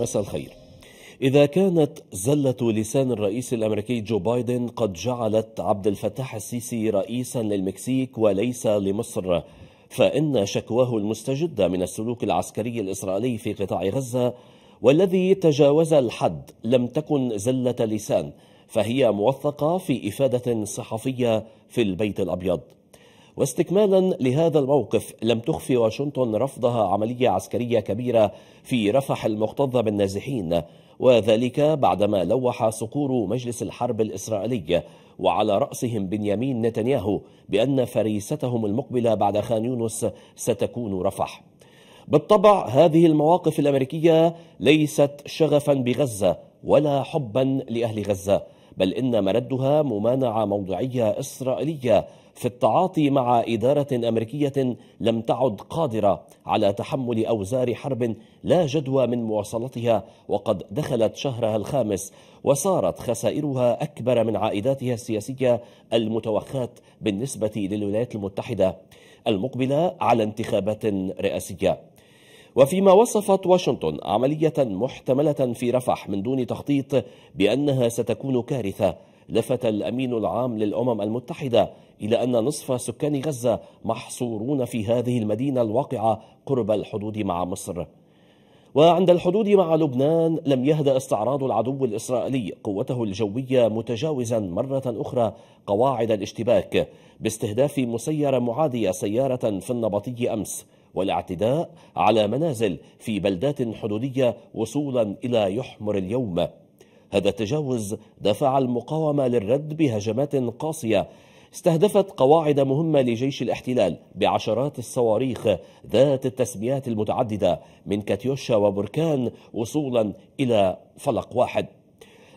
مساء الخير إذا كانت زلة لسان الرئيس الأمريكي جو بايدن قد جعلت عبد الفتاح السيسي رئيسا للمكسيك وليس لمصر فإن شكواه المستجدة من السلوك العسكري الإسرائيلي في قطاع غزة والذي تجاوز الحد لم تكن زلة لسان فهي موثقة في إفادة صحفية في البيت الأبيض واستكمالا لهذا الموقف لم تخفي واشنطن رفضها عملية عسكرية كبيرة في رفح المكتظة بالنازحين وذلك بعدما لوح صقور مجلس الحرب الإسرائيلي وعلى رأسهم بنيامين نتنياهو بأن فريستهم المقبلة بعد خان يونس ستكون رفح بالطبع هذه المواقف الأمريكية ليست شغفا بغزة ولا حبا لأهل غزة بل إن مردها ممانعة موضعية إسرائيلية في التعاطي مع إدارة أمريكية لم تعد قادرة على تحمل أوزار حرب لا جدوى من مواصلتها وقد دخلت شهرها الخامس وصارت خسائرها أكبر من عائداتها السياسية المتوخاة بالنسبة للولايات المتحدة المقبلة على انتخابات رئاسية وفيما وصفت واشنطن عملية محتملة في رفح من دون تخطيط بأنها ستكون كارثة لفت الأمين العام للأمم المتحدة إلى أن نصف سكان غزة محصورون في هذه المدينة الواقعة قرب الحدود مع مصر وعند الحدود مع لبنان لم يهدأ استعراض العدو الإسرائيلي قوته الجوية متجاوزا مرة أخرى قواعد الاشتباك باستهداف مسيرة معادية سيارة في النبطي أمس والاعتداء على منازل في بلدات حدودية وصولا إلى يحمر اليوم هذا التجاوز دفع المقاومة للرد بهجمات قاسية استهدفت قواعد مهمة لجيش الاحتلال بعشرات الصواريخ ذات التسميات المتعددة من كاتيوشا وبركان وصولا إلى فلق واحد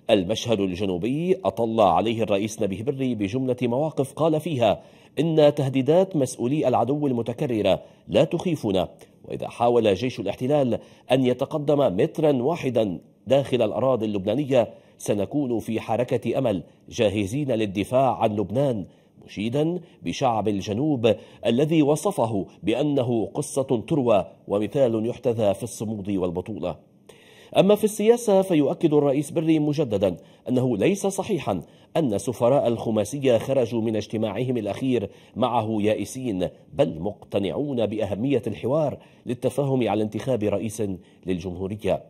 المشهد الجنوبي أطل عليه الرئيس نبيه بري بجملة مواقف قال فيها إن تهديدات مسؤولي العدو المتكررة لا تخيفنا وإذا حاول جيش الاحتلال أن يتقدم مترا واحدا داخل الأراضي اللبنانية سنكون في حركة أمل جاهزين للدفاع عن لبنان مشيدا بشعب الجنوب الذي وصفه بأنه قصة تروى ومثال يحتذى في الصمود والبطولة أما في السياسة فيؤكد الرئيس بري مجددا أنه ليس صحيحا أن سفراء الخماسية خرجوا من اجتماعهم الأخير معه يائسين بل مقتنعون بأهمية الحوار للتفاهم على انتخاب رئيس للجمهورية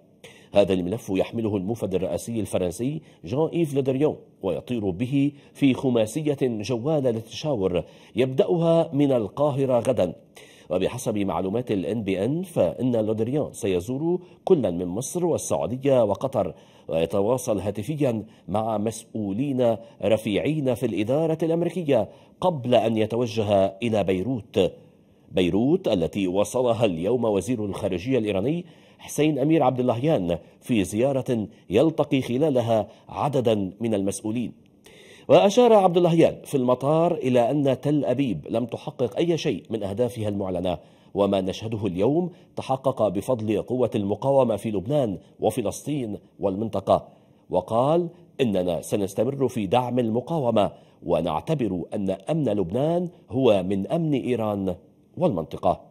هذا الملف يحمله الموفد الرئاسي الفرنسي جان إيف لودريون ويطير به في خماسية جوالة للتشاور يبدأها من القاهرة غدا وبحسب معلومات ال ان فإن لودريان سيزور كلا من مصر والسعودية وقطر ويتواصل هاتفيا مع مسؤولين رفيعين في الإدارة الأمريكية قبل أن يتوجه إلى بيروت بيروت التي وصلها اليوم وزير الخارجية الإيراني حسين أمير عبد اللهيان في زيارة يلتقي خلالها عددا من المسؤولين وأشار عبد اللهيان في المطار إلى أن تل أبيب لم تحقق أي شيء من أهدافها المعلنة وما نشهده اليوم تحقق بفضل قوة المقاومة في لبنان وفلسطين والمنطقة وقال إننا سنستمر في دعم المقاومة ونعتبر أن أمن لبنان هو من أمن إيران والمنطقة